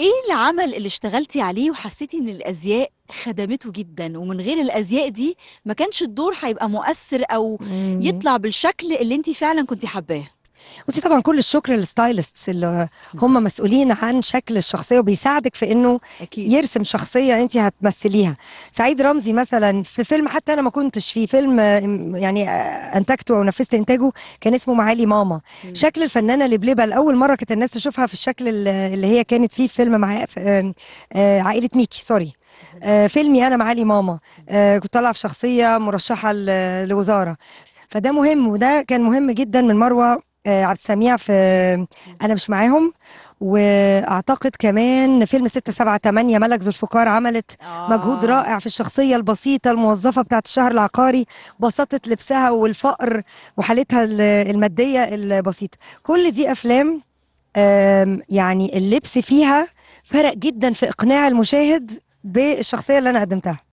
إيه العمل اللي اشتغلتي عليه وحسيتي إن الأزياء خدمته جدًا، ومن غير الأزياء دي ما كانش الدور هيبقى مؤثر أو يطلع بالشكل اللي أنتِ فعلًا كنتِ حباه بصي طبعا كل الشكر للستايلستس اللي هم مسؤولين عن شكل الشخصيه وبيساعدك في انه أكيد. يرسم شخصيه انت هتمثليها سعيد رمزي مثلا في فيلم حتى انا ما كنتش فيه فيلم يعني آه، انتجته او نفذت انتاجه كان اسمه معالي ماما م. شكل الفنانه لبلبه لاول مره كانت الناس تشوفها في الشكل اللي هي كانت فيه في فيلم مع آه، عائله ميكي سوري آه، فيلمي انا معالي ماما كنت طالعه في شخصيه مرشحه لوزاره فده مهم وده كان مهم جدا من مروه آه، عبد السميع في انا مش معاهم واعتقد كمان فيلم 6 7 8 ملك ذو الفقار عملت آه. مجهود رائع في الشخصيه البسيطه الموظفه بتاعه الشهر العقاري بساطه لبسها والفقر وحالتها الماديه البسيطه كل دي افلام يعني اللبس فيها فرق جدا في اقناع المشاهد بالشخصيه اللي انا قدمتها